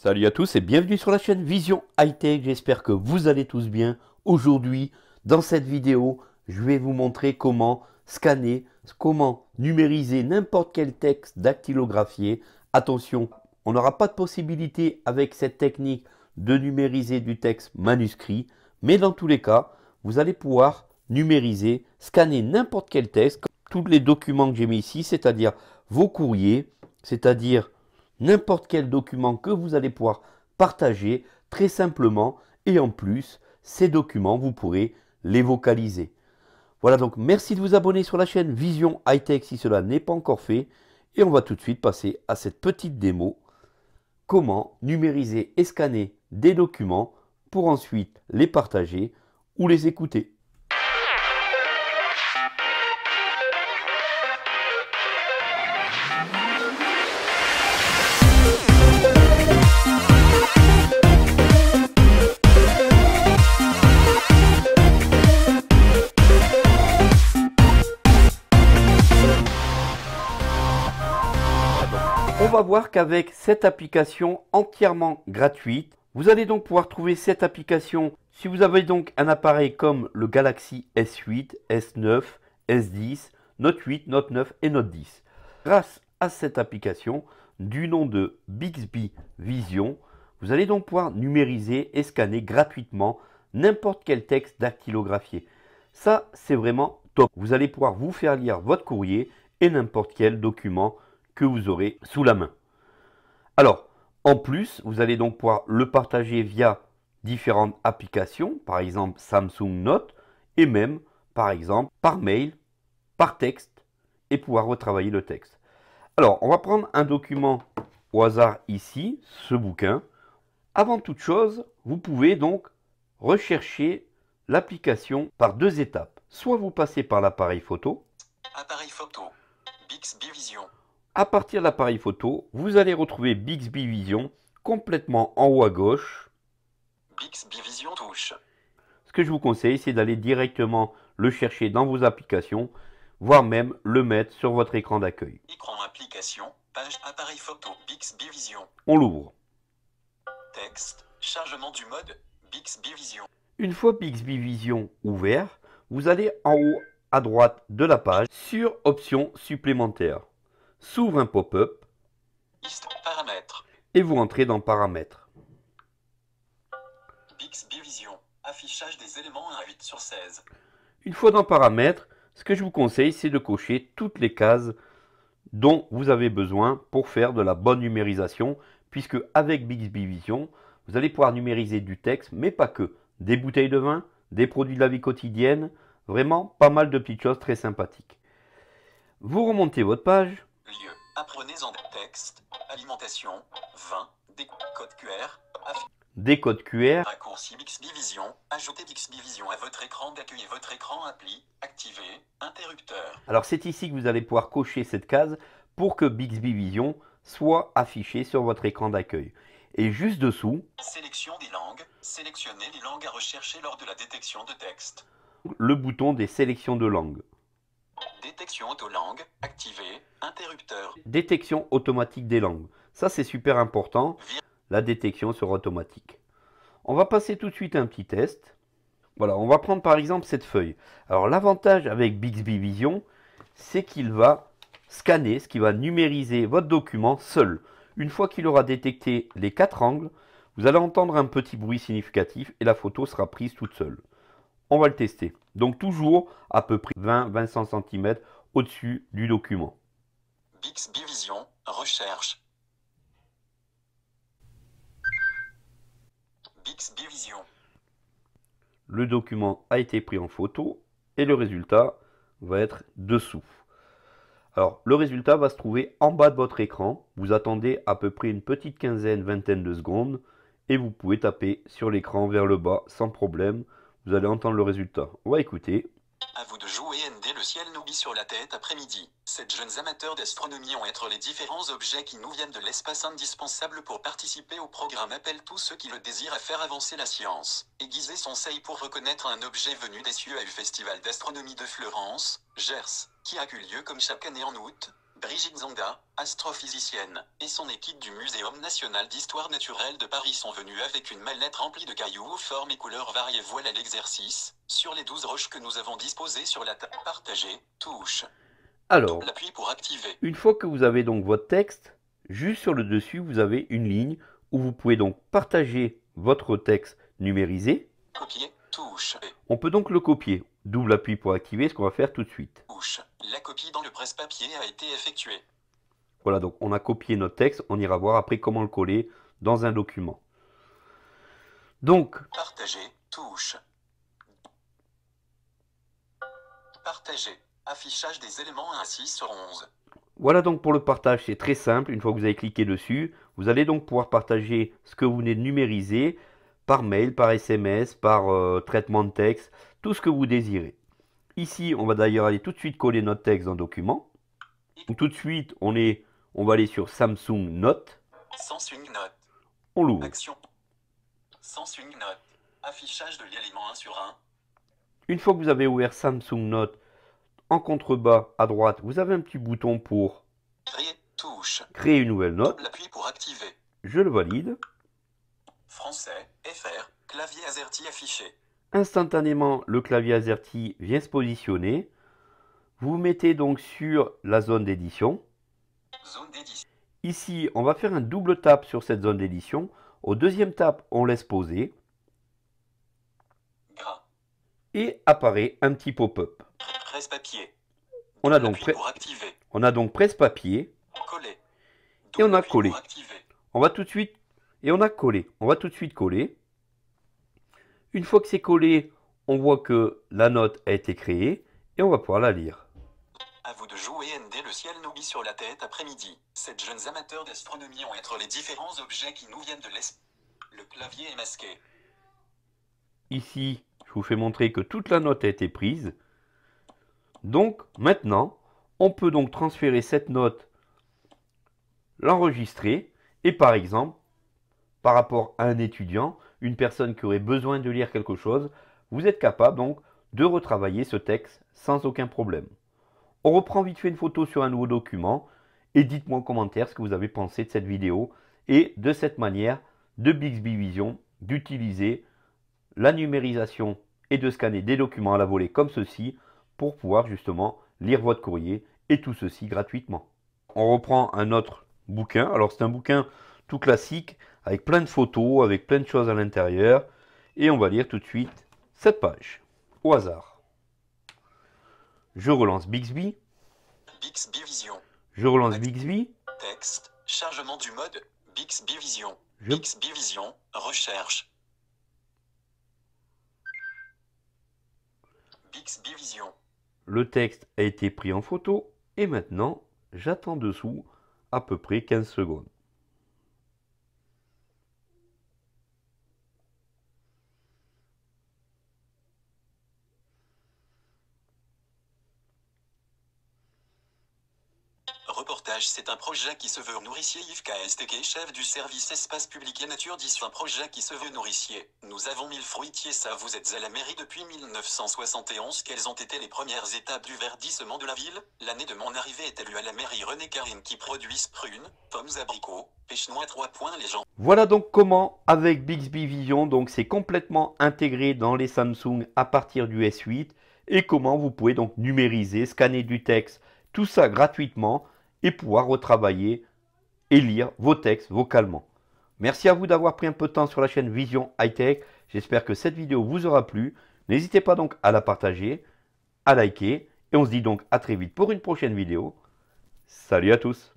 Salut à tous et bienvenue sur la chaîne Vision High Tech, j'espère que vous allez tous bien. Aujourd'hui, dans cette vidéo, je vais vous montrer comment scanner, comment numériser n'importe quel texte dactylographié. Attention, on n'aura pas de possibilité avec cette technique de numériser du texte manuscrit, mais dans tous les cas, vous allez pouvoir numériser, scanner n'importe quel texte, tous les documents que j'ai mis ici, c'est-à-dire vos courriers, c'est-à-dire n'importe quel document que vous allez pouvoir partager très simplement et en plus, ces documents, vous pourrez les vocaliser. Voilà donc, merci de vous abonner sur la chaîne Vision Hightech si cela n'est pas encore fait. Et on va tout de suite passer à cette petite démo. Comment numériser et scanner des documents pour ensuite les partager ou les écouter. On va voir qu'avec cette application entièrement gratuite, vous allez donc pouvoir trouver cette application si vous avez donc un appareil comme le Galaxy S8, S9, S10, Note 8, Note 9 et Note 10. Grâce à cette application du nom de Bixby Vision, vous allez donc pouvoir numériser et scanner gratuitement n'importe quel texte dactylographié. Ça, c'est vraiment top. Vous allez pouvoir vous faire lire votre courrier et n'importe quel document que vous aurez sous la main. Alors, en plus, vous allez donc pouvoir le partager via différentes applications, par exemple Samsung Note, et même, par exemple, par mail, par texte, et pouvoir retravailler le texte. Alors, on va prendre un document au hasard ici, ce bouquin. Avant toute chose, vous pouvez donc rechercher l'application par deux étapes. Soit vous passez par l'appareil photo. Appareil photo. Bixby Vision. À partir de l'appareil photo, vous allez retrouver Bixby Vision complètement en haut à gauche. Bixby Vision touche. Ce que je vous conseille, c'est d'aller directement le chercher dans vos applications, voire même le mettre sur votre écran d'accueil. Écran application, page appareil photo Bixby Vision. On l'ouvre. Texte, chargement du mode Bixby Vision. Une fois Bixby Vision ouvert, vous allez en haut à droite de la page sur Options supplémentaires s'ouvre un pop-up et vous rentrez dans Paramètres. affichage des éléments Une fois dans Paramètres, ce que je vous conseille, c'est de cocher toutes les cases dont vous avez besoin pour faire de la bonne numérisation, puisque avec Bixby Vision, vous allez pouvoir numériser du texte, mais pas que. Des bouteilles de vin, des produits de la vie quotidienne, vraiment pas mal de petites choses très sympathiques. Vous remontez votre page, Apprenez en texte, alimentation, vin, des codes QR, des codes QR, raccourci ajoutez à votre écran d'accueil votre écran appli, activez, interrupteur. Alors c'est ici que vous allez pouvoir cocher cette case pour que Bixby Vision soit affiché sur votre écran d'accueil. Et juste dessous, sélection des langues, sélectionnez les langues à rechercher lors de la détection de texte. Le bouton des sélections de langues. Détection activée, interrupteur. Détection automatique des langues. Ça, c'est super important. La détection sera automatique. On va passer tout de suite à un petit test. Voilà, on va prendre par exemple cette feuille. Alors, l'avantage avec Bixby Vision, c'est qu'il va scanner, ce qui va numériser votre document seul. Une fois qu'il aura détecté les quatre angles, vous allez entendre un petit bruit significatif et la photo sera prise toute seule on va le tester. Donc toujours à peu près 20-25 cm au-dessus du document. Bixby Vision, recherche. Bixby Vision. Le document a été pris en photo et le résultat va être dessous. Alors, le résultat va se trouver en bas de votre écran. Vous attendez à peu près une petite quinzaine, vingtaine de secondes et vous pouvez taper sur l'écran vers le bas sans problème. Vous allez entendre le résultat. On va écouter. À vous de jouer ND le ciel nous vit sur la tête après-midi. Sept jeunes amateurs d'astronomie ont être les différents objets qui nous viennent de l'espace indispensable pour participer au programme Appelle tous ceux qui le désirent à faire avancer la science. Aiguiser son seil pour reconnaître un objet venu des cieux à eu Festival d'astronomie de Florence, Gers, qui a eu lieu comme chaque année en août, Brigitte Zonga, astrophysicienne, et son équipe du Muséum national d'histoire naturelle de Paris sont venus avec une mallette remplie de cailloux aux formes et couleurs variées. Voilà l'exercice, sur les 12 roches que nous avons disposées sur la table partagée, touche. Alors, pour activer. une fois que vous avez donc votre texte, juste sur le dessus, vous avez une ligne où vous pouvez donc partager votre texte numérisé. Copier, touche. On peut donc le copier. Double appui pour activer, ce qu'on va faire tout de suite. La copie dans le presse-papier a été effectuée. Voilà, donc on a copié notre texte, on ira voir après comment le coller dans un document. Donc... Partager, touche. Partager, affichage des éléments ainsi sur 11. Voilà donc pour le partage, c'est très simple. Une fois que vous avez cliqué dessus, vous allez donc pouvoir partager ce que vous venez de numériser par mail, par SMS, par euh, traitement de texte, tout ce que vous désirez. Ici, on va d'ailleurs aller tout de suite coller notre texte dans document. Tout de suite, on, est, on va aller sur Samsung Note. Samsung Note. On l'ouvre. Action. Note. Affichage de l'élément 1 sur 1. Une fois que vous avez ouvert Samsung Note, en contrebas à droite, vous avez un petit bouton pour créer, une nouvelle note. pour activer. Je le valide. Français, FR, clavier AZERTY affiché. Instantanément, le clavier AZERTY vient se positionner. Vous mettez donc sur la zone d'édition. Ici, on va faire un double tap sur cette zone d'édition. Au deuxième tap, on laisse poser. Et apparaît un petit pop-up. Presse-papier. On, a donc on a donc presse-papier. Et on a collé. On va tout de suite... Et on a collé. On va tout de suite coller. Une fois que c'est collé, on voit que la note a été créée et on va pouvoir la lire. À vous de jouer ND le ciel nous vit sur la tête après-midi. Sept jeunes amateurs d'astronomie ont être les différents objets qui nous viennent de l'espace. Le clavier est masqué. Ici, je vous fais montrer que toute la note a été prise. Donc maintenant, on peut donc transférer cette note, l'enregistrer et par exemple, par rapport à un étudiant, une personne qui aurait besoin de lire quelque chose, vous êtes capable donc de retravailler ce texte sans aucun problème. On reprend vite fait une photo sur un nouveau document et dites-moi en commentaire ce que vous avez pensé de cette vidéo et de cette manière de Bixby Vision d'utiliser la numérisation et de scanner des documents à la volée comme ceci pour pouvoir justement lire votre courrier et tout ceci gratuitement. On reprend un autre bouquin. Alors c'est un bouquin tout classique avec plein de photos, avec plein de choses à l'intérieur. Et on va lire tout de suite cette page, au hasard. Je relance Bixby. Je relance Bixby. Texte, chargement du mode Bixby Vision. Bixby Vision, recherche. Bixby Vision. Le texte a été pris en photo et maintenant j'attends dessous à peu près 15 secondes. C'est un projet qui se veut nourricier Yves KSTK, chef du service espace public et nature, dit c'est un projet qui se veut nourricier. Nous avons mille fruitiers, ça vous êtes à la mairie depuis 1971. Quelles ont été les premières étapes du verdissement de la ville L'année de mon arrivée est allée à la mairie René Karine qui produit prunes, pommes, abricots, pêche noix, trois points les gens. Voilà donc comment, avec Bixby Vision, donc c'est complètement intégré dans les Samsung à partir du S8 et comment vous pouvez donc numériser, scanner du texte, tout ça gratuitement et pouvoir retravailler et lire vos textes vocalement. Merci à vous d'avoir pris un peu de temps sur la chaîne Vision Hightech, J'espère que cette vidéo vous aura plu. N'hésitez pas donc à la partager, à liker et on se dit donc à très vite pour une prochaine vidéo. Salut à tous